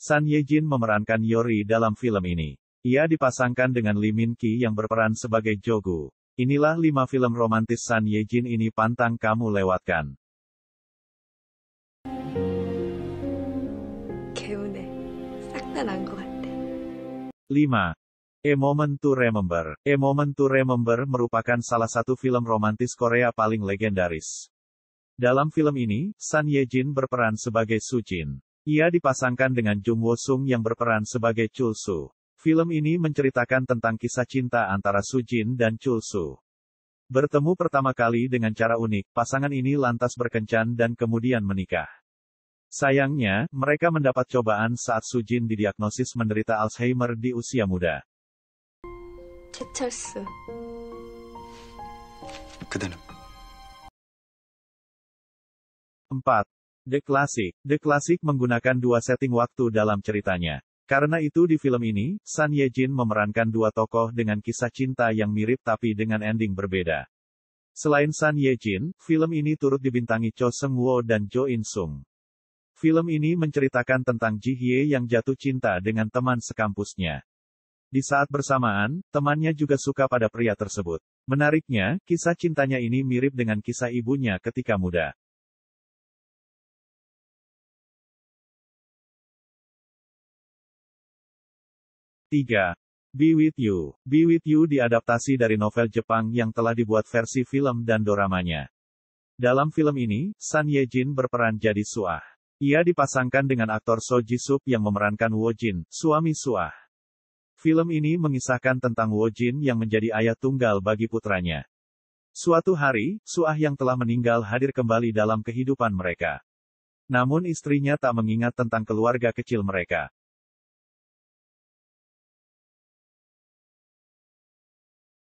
San Ye Jin memerankan Yori dalam film ini. Ia dipasangkan dengan Lee Min Ki yang berperan sebagai Jogu. Inilah lima film romantis San Ye Jin ini pantang kamu lewatkan. Lima. A Moment to Remember. A Moment to Remember merupakan salah satu film romantis Korea paling legendaris. Dalam film ini, San Ye Jin berperan sebagai Su Jin. Ia dipasangkan dengan Jung Wo Sung yang berperan sebagai Chul Su. Film ini menceritakan tentang kisah cinta antara Su Jin dan Chul Su. Bertemu pertama kali dengan cara unik, pasangan ini lantas berkencan dan kemudian menikah. Sayangnya, mereka mendapat cobaan saat Su Jin didiagnosis menderita Alzheimer di usia muda. Empat, The Classic. The Classic menggunakan dua setting waktu dalam ceritanya. Karena itu di film ini, Sun Ye Jin memerankan dua tokoh dengan kisah cinta yang mirip tapi dengan ending berbeda. Selain Sun Ye Jin, film ini turut dibintangi Cho Seung Woo dan Jo In Sung. Film ini menceritakan tentang Ji Hye yang jatuh cinta dengan teman sekampusnya. Di saat bersamaan, temannya juga suka pada pria tersebut. Menariknya, kisah cintanya ini mirip dengan kisah ibunya ketika muda. 3. Be With You. Be With You diadaptasi dari novel Jepang yang telah dibuat versi film dan doramanya. Dalam film ini, San Ye Jin berperan jadi Suah. Ia dipasangkan dengan aktor So Ji Sup yang memerankan Wo Jin, suami Suah. Film ini mengisahkan tentang Wo Jin yang menjadi ayah tunggal bagi putranya. Suatu hari, Suah yang telah meninggal hadir kembali dalam kehidupan mereka. Namun istrinya tak mengingat tentang keluarga kecil mereka.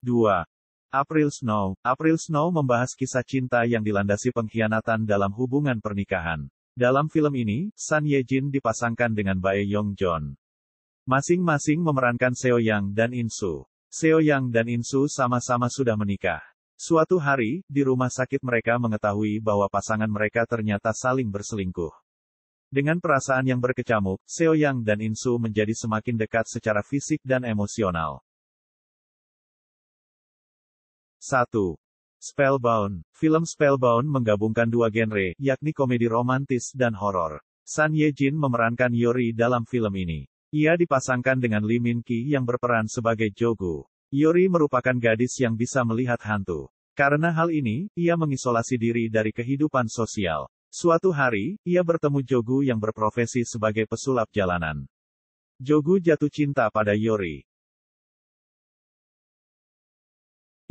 2. April Snow April Snow membahas kisah cinta yang dilandasi pengkhianatan dalam hubungan pernikahan. Dalam film ini, San Ye Jin dipasangkan dengan Bae Yong Jon. Masing-masing memerankan Seo Yang dan In Su. Seo Yang dan In Su sama-sama sudah menikah. Suatu hari, di rumah sakit mereka mengetahui bahwa pasangan mereka ternyata saling berselingkuh. Dengan perasaan yang berkecamuk, Seo Yang dan In Su menjadi semakin dekat secara fisik dan emosional. 1. Spellbound. Film Spellbound menggabungkan dua genre, yakni komedi romantis dan horor. San Ye Jin memerankan Yori dalam film ini. Ia dipasangkan dengan Lee Min Ki yang berperan sebagai Jogu. Yori merupakan gadis yang bisa melihat hantu. Karena hal ini, ia mengisolasi diri dari kehidupan sosial. Suatu hari, ia bertemu Jogu yang berprofesi sebagai pesulap jalanan. Jogu jatuh cinta pada Yori.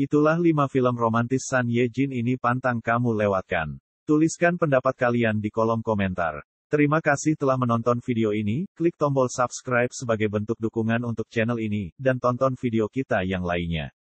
Itulah lima film romantis San Ye Jin ini pantang kamu lewatkan. Tuliskan pendapat kalian di kolom komentar. Terima kasih telah menonton video ini, klik tombol subscribe sebagai bentuk dukungan untuk channel ini, dan tonton video kita yang lainnya.